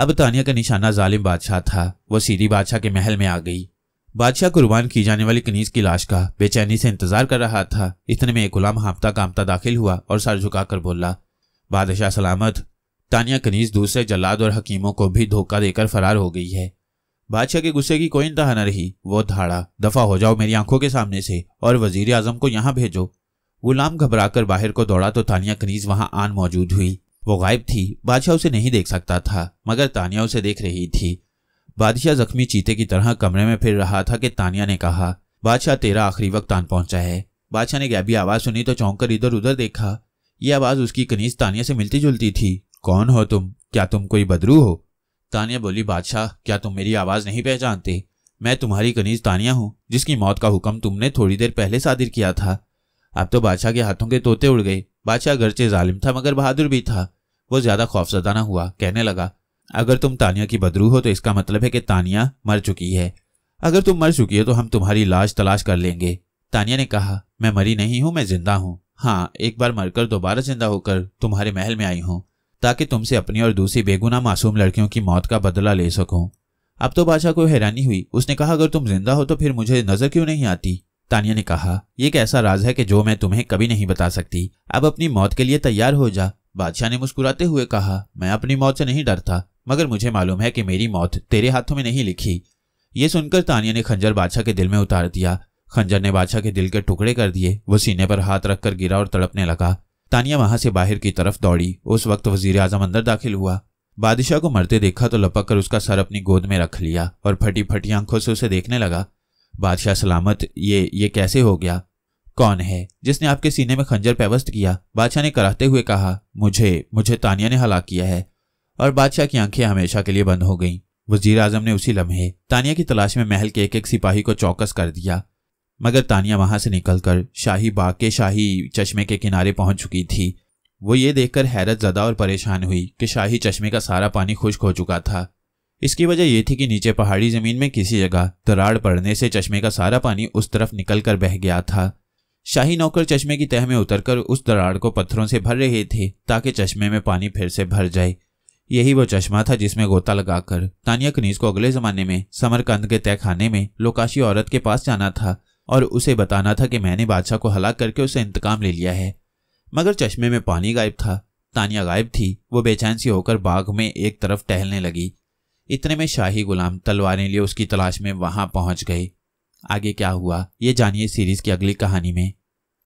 अब तानिया का निशाना जालिम बादशाह था वो सीधी बादशाह के महल में आ गई बादशाह कुर्बान की जाने वाली कनीज की लाश का बेचैनी से इंतजार कर रहा था इतने में एक गुलाम हाँपता कांपता दाखिल हुआ और सर झुकाकर बोला बादशाह सलामत तानिया कनीज दूसरे जल्लाद और हकीमों को भी धोखा देकर फरार हो गई है बादशाह के गुस्से की कोई इंतहा न रही वो धाड़ा दफा हो जाओ मेरी आंखों के सामने से और वजीर आजम को यहाँ भेजो गुलाम घबराकर बाहर को दौड़ा तो तानिया कनीज वहां आन मौजूद हुई वो गायब थी बादशाह उसे नहीं देख सकता था मगर तानिया उसे देख रही थी बादशाह जख्मी चीते की तरह कमरे में फिर रहा था कि तानिया ने कहा बादशाह तेरा आखिरी वक्त आन पहुंचा है बादशाह ने गैबी आवाज सुनी तो चौंक कर इधर उधर देखा यह आवाज उसकी कनीज तानिया से मिलती जुलती थी कौन हो तुम क्या तुम कोई बदरू हो तानिया बोली बादशाह क्या तुम मेरी आवाज़ नहीं पहचानते मैं तुम्हारी कनीज तानिया हूँ जिसकी मौत का हुक्म तुमने थोड़ी देर पहले सादिर किया था अब तो बादशाह के हाथों के तोते उड़ गए बादशाह गरचे जालिम था मगर बहादुर भी था वो ज़्यादा खौफजदा हुआ कहने लगा अगर तुम तानिया की बदरू हो तो इसका मतलब है कि तानिया मर चुकी है अगर तुम मर चुकी हो तो हम तुम्हारी लाश तलाश कर लेंगे तानिया ने कहा मैं मरी नहीं हूँ मैं जिंदा हूँ हाँ एक बार मरकर दोबारा जिंदा होकर तुम्हारे महल में आई हूँ ताकि तुमसे अपनी और दूसरी बेगुना मासूम लड़कियों की मौत का बदला ले सकूं अब तो बादशाह को हैरानी हुई उसने कहा अगर तुम जिंदा हो तो फिर मुझे नजर क्यों नहीं आती तानिया ने कहा यह एक ऐसा राज है कि जो मैं तुम्हें कभी नहीं बता सकती अब अपनी मौत के लिए तैयार हो जा बादशाह ने मुस्कुराते हुए कहा मैं अपनी मौत से नहीं डरता मगर मुझे मालूम है कि मेरी मौत तेरे हाथों में नहीं लिखी ये सुनकर तानिया ने खंजर बादशाह के दिल में उतार दिया खंजर ने बादशाह के दिल के टुकड़े कर दिए वो सीने पर हाथ रखकर गिरा और तड़पने लगा तानिया वहां से बाहर की तरफ दौड़ी उस वक्त वजीर आजम अंदर दाखिल हुआ बादशाह को मरते देखा तो लपक कर उसका सर अपनी गोद में रख लिया और फटी फटी आंखों से उसे देखने लगा बादशाह सलामत ये ये कैसे हो गया कौन है जिसने आपके सीने में खंजर पैवस्त किया बादशाह ने कराते हुए कहा मुझे मुझे तानिया ने हलाक किया है और बादशाह की आंखें हमेशा के लिए बंद हो गईं वजीर आजम ने उसी लम्हे तानिया की तलाश में महल के एक एक सिपाही को चौकस कर दिया मगर तानिया वहां से निकलकर शाही बाग के शाही चश्मे के किनारे पहुंच चुकी थी वो ये देखकर हैरत ज्यादा और परेशान हुई कि शाही चश्मे का सारा पानी खुश्क हो चुका था इसकी वजह यह थी कि नीचे पहाड़ी ज़मीन में किसी जगह दराड़ पड़ने से चश्मे का सारा पानी उस तरफ निकल कर बह गया था शाही नौकर चश्मे की तह में उतरकर उस दराड़ को पत्थरों से भर रहे थे ताकि चश्मे में पानी फिर से भर जाए यही वो चश्मा था जिसमें गोता लगाकर तानिया कनीज को अगले ज़माने में समरकंद के तय खाने में लोकाशी औरत के पास जाना था और उसे बताना था कि मैंने बादशाह को हलाक करके उसे इंतकाम ले लिया है मगर चश्मे में पानी गायब था तानिया गायब थी वो बेचैन सी होकर बाग में एक तरफ टहलने लगी इतने में शाही गुलाम तलवारें लिए उसकी तलाश में वहां पहुंच गए आगे क्या हुआ ये जानिए सीरीज की अगली कहानी में